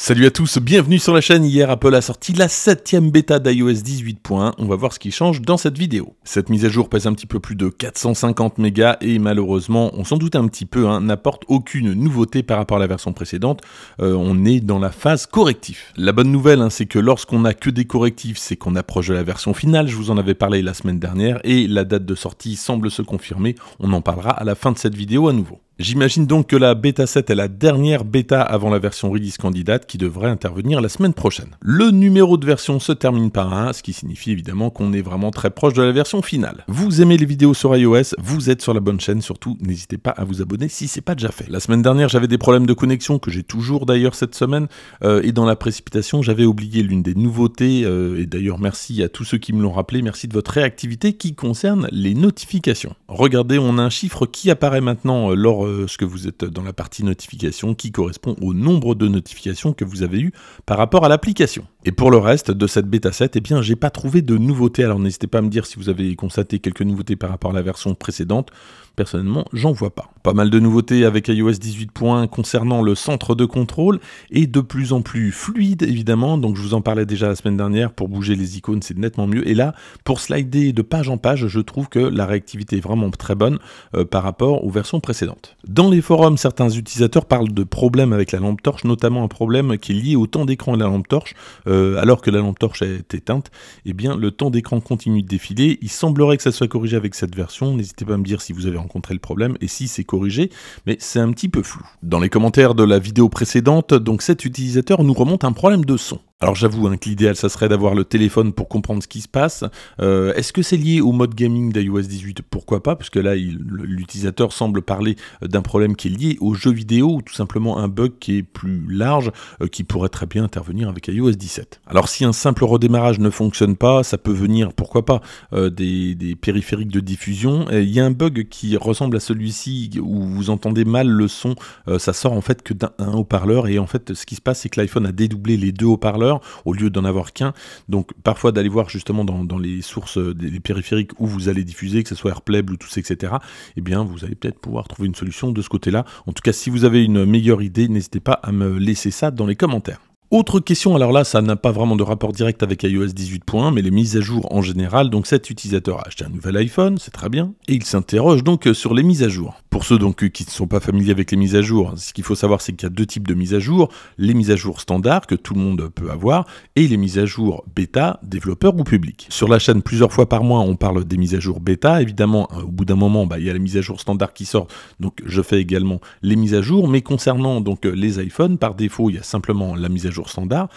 Salut à tous, bienvenue sur la chaîne. Hier, Apple a sorti la septième bêta d'iOS 18.1. On va voir ce qui change dans cette vidéo. Cette mise à jour pèse un petit peu plus de 450 mégas et malheureusement, on s'en doute un petit peu, hein, n'apporte aucune nouveauté par rapport à la version précédente. Euh, on est dans la phase correctif. La bonne nouvelle, hein, c'est que lorsqu'on n'a que des correctifs, c'est qu'on approche de la version finale. Je vous en avais parlé la semaine dernière et la date de sortie semble se confirmer. On en parlera à la fin de cette vidéo à nouveau. J'imagine donc que la bêta 7 est la dernière bêta avant la version release candidate qui devrait intervenir la semaine prochaine. Le numéro de version se termine par 1, ce qui signifie évidemment qu'on est vraiment très proche de la version finale. Vous aimez les vidéos sur iOS, vous êtes sur la bonne chaîne, surtout n'hésitez pas à vous abonner si c'est pas déjà fait. La semaine dernière j'avais des problèmes de connexion que j'ai toujours d'ailleurs cette semaine, euh, et dans la précipitation j'avais oublié l'une des nouveautés, euh, et d'ailleurs merci à tous ceux qui me l'ont rappelé, merci de votre réactivité qui concerne les notifications. Regardez, on a un chiffre qui apparaît maintenant euh, lors euh, ce que vous êtes dans la partie notification qui correspond au nombre de notifications que vous avez eues par rapport à l'application. Et pour le reste de cette bêta 7, eh bien, j'ai pas trouvé de nouveautés. Alors n'hésitez pas à me dire si vous avez constaté quelques nouveautés par rapport à la version précédente personnellement, j'en vois pas. Pas mal de nouveautés avec iOS 18.1 concernant le centre de contrôle et de plus en plus fluide évidemment. Donc je vous en parlais déjà la semaine dernière, pour bouger les icônes c'est nettement mieux. Et là, pour slider de page en page, je trouve que la réactivité est vraiment très bonne euh, par rapport aux versions précédentes. Dans les forums, certains utilisateurs parlent de problèmes avec la lampe torche, notamment un problème qui est lié au temps d'écran et la lampe torche. Euh, alors que la lampe torche est éteinte, et eh bien le temps d'écran continue de défiler. Il semblerait que ça soit corrigé avec cette version. N'hésitez pas à me dire si vous avez rencontrer le problème et si c'est corrigé, mais c'est un petit peu flou. Dans les commentaires de la vidéo précédente, donc cet utilisateur nous remonte un problème de son. Alors j'avoue hein, que l'idéal, ça serait d'avoir le téléphone pour comprendre ce qui se passe. Euh, est-ce que c'est lié au mode gaming d'iOS 18 Pourquoi pas Parce que là, l'utilisateur semble parler euh, d'un problème qui est lié au jeu vidéo ou tout simplement un bug qui est plus large, euh, qui pourrait très bien intervenir avec iOS 17. Alors si un simple redémarrage ne fonctionne pas, ça peut venir, pourquoi pas, des, des, périphériques de diffusion. Il y a un bug qui ressemble à celui-ci où vous entendez mal le son. ça sort en fait que d'un haut-parleur et en fait, ce qui se passe, c'est que l'iPhone a dédoublé les deux haut-parleurs au lieu d'en avoir qu'un. Donc parfois d'aller voir justement dans, les sources euh, des périphériques où vous allez diffuser, que ce soit AirPlay, Bluetooth, etc. Eh bien, vous allez peut-être pouvoir trouver une solution de ce côté-là. En tout cas, si vous avez une meilleure idée, n'hésitez pas à me laisser ça dans les commentaires. Autre question, alors là, ça n'a pas vraiment de rapport direct avec iOS 18.1, mais les mises à jour en général. Donc cet utilisateur a acheté un nouvel iPhone, c'est très bien, et il s'interroge donc euh, sur les mises à jour. Pour ceux donc euh, qui ne sont pas familiers avec les mises à jour, ce qu'il faut savoir, c'est qu'il y a deux types de mises à jour les mises à jour standard que tout le monde peut avoir, et les mises à jour bêta, développeur ou public. Sur la chaîne, plusieurs fois par mois, on parle des mises à jour bêta. Évidemment, euh, au bout d'un moment, bah, il y a la mise à jour standard qui sort, donc je fais également les mises à jour. Mais concernant donc les iPhones, par défaut, il y a simplement la mise à jour standard.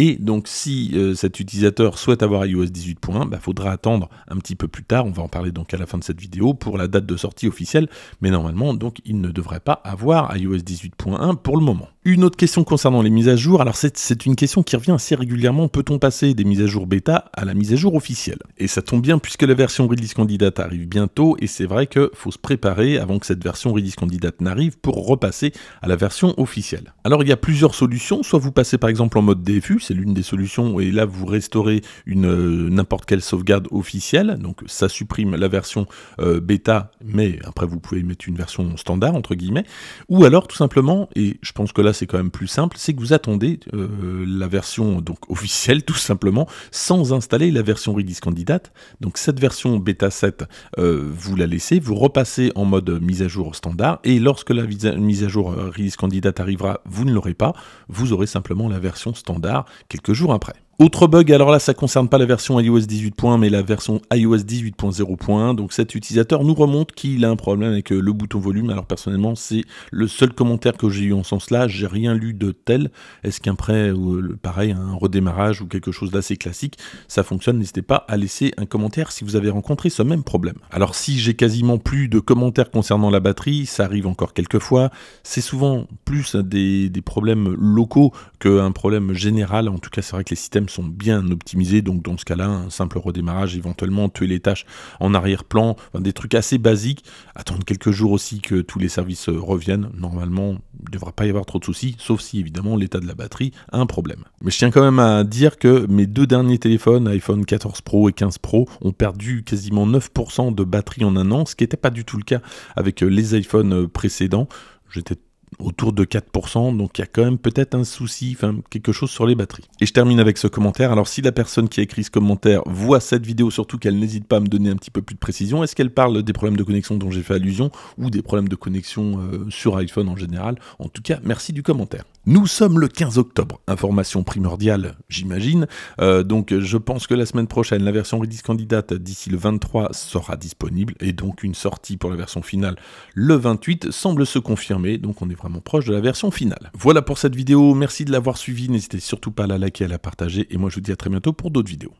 Et donc, si euh, cet utilisateur souhaite avoir iOS 18.1, il bah, faudra attendre un petit peu plus tard, on va en parler donc à la fin de cette vidéo, pour la date de sortie officielle, mais normalement, donc, il ne devrait pas avoir iOS 18.1 pour le moment. Une autre question concernant les mises à jour, alors c'est une question qui revient assez régulièrement, peut-on passer des mises à jour bêta à la mise à jour officielle Et ça tombe bien puisque la version Release Candidate arrive bientôt, et c'est vrai qu'il faut se préparer avant que cette version Release Candidate n'arrive pour repasser à la version officielle. Alors il y a plusieurs solutions, soit vous passez par exemple en mode DFU, c'est l'une des solutions. Et là, vous restaurez une euh, n'importe quelle sauvegarde officielle. Donc, ça supprime la version euh, bêta, mais après, vous pouvez mettre une version standard, entre guillemets. Ou alors, tout simplement, et je pense que là, c'est quand même plus simple, c'est que vous attendez euh, la version donc officielle, tout simplement, sans installer la version Redis candidate. Donc, cette version bêta 7, vous la laissez, vous repassez en mode mise à jour standard. Et lorsque la mise à jour Redis candidate arrivera, vous ne l'aurez pas. Vous aurez simplement la version standard quelques jours après. Autre bug, alors là ça concerne pas la version iOS 18.1 mais la version iOS 18.0.1. Donc cet utilisateur nous remonte qu'il a un problème avec euh, le bouton volume. Alors personnellement c'est le seul commentaire que j'ai eu en ce sens là, j'ai rien lu de tel. Est-ce qu'un prêt ou euh, pareil, un redémarrage ou quelque chose d'assez classique, ça fonctionne N'hésitez pas à laisser un commentaire si vous avez rencontré ce même problème. Alors si j'ai quasiment plus de commentaires concernant la batterie, ça arrive encore quelques fois. C'est souvent plus des, des problèmes locaux qu'un problème général. En tout cas c'est vrai que les systèmes sont bien optimisés, donc dans ce cas-là, un simple redémarrage, éventuellement tuer les tâches en arrière-plan, des trucs assez basiques, attendre quelques jours aussi que tous les services euh, reviennent, normalement, ne devra pas y avoir trop de soucis, sauf si évidemment l'état de la batterie a un problème. Mais je tiens quand même à dire que mes deux derniers téléphones, iPhone 14 Pro et 15 Pro, ont perdu quasiment 9% de batterie en un an, ce qui n'était pas du tout le cas avec euh, les iPhones euh, précédents. J'étais autour de 4%, donc il y a quand même peut-être un souci, enfin quelque chose sur les batteries. Et je termine avec ce commentaire. Alors si la personne qui a écrit ce commentaire voit cette vidéo, surtout qu'elle n'hésite pas à me donner un petit peu plus de précision, est-ce qu'elle parle des problèmes de connexion dont j'ai fait allusion ou des problèmes de connexion euh, sur iPhone en général En tout cas, merci du commentaire. Nous sommes le 15 octobre, information primordiale j'imagine. Euh, donc je pense que la semaine prochaine, la version Redis candidate d'ici le 23 sera disponible et donc une sortie pour la version finale le 28 semble se confirmer, donc on est vraiment proche de la version finale. Voilà pour cette vidéo, merci de l'avoir suivi, n'hésitez surtout pas à la liker et à la partager, et moi je vous dis à très bientôt pour d'autres vidéos.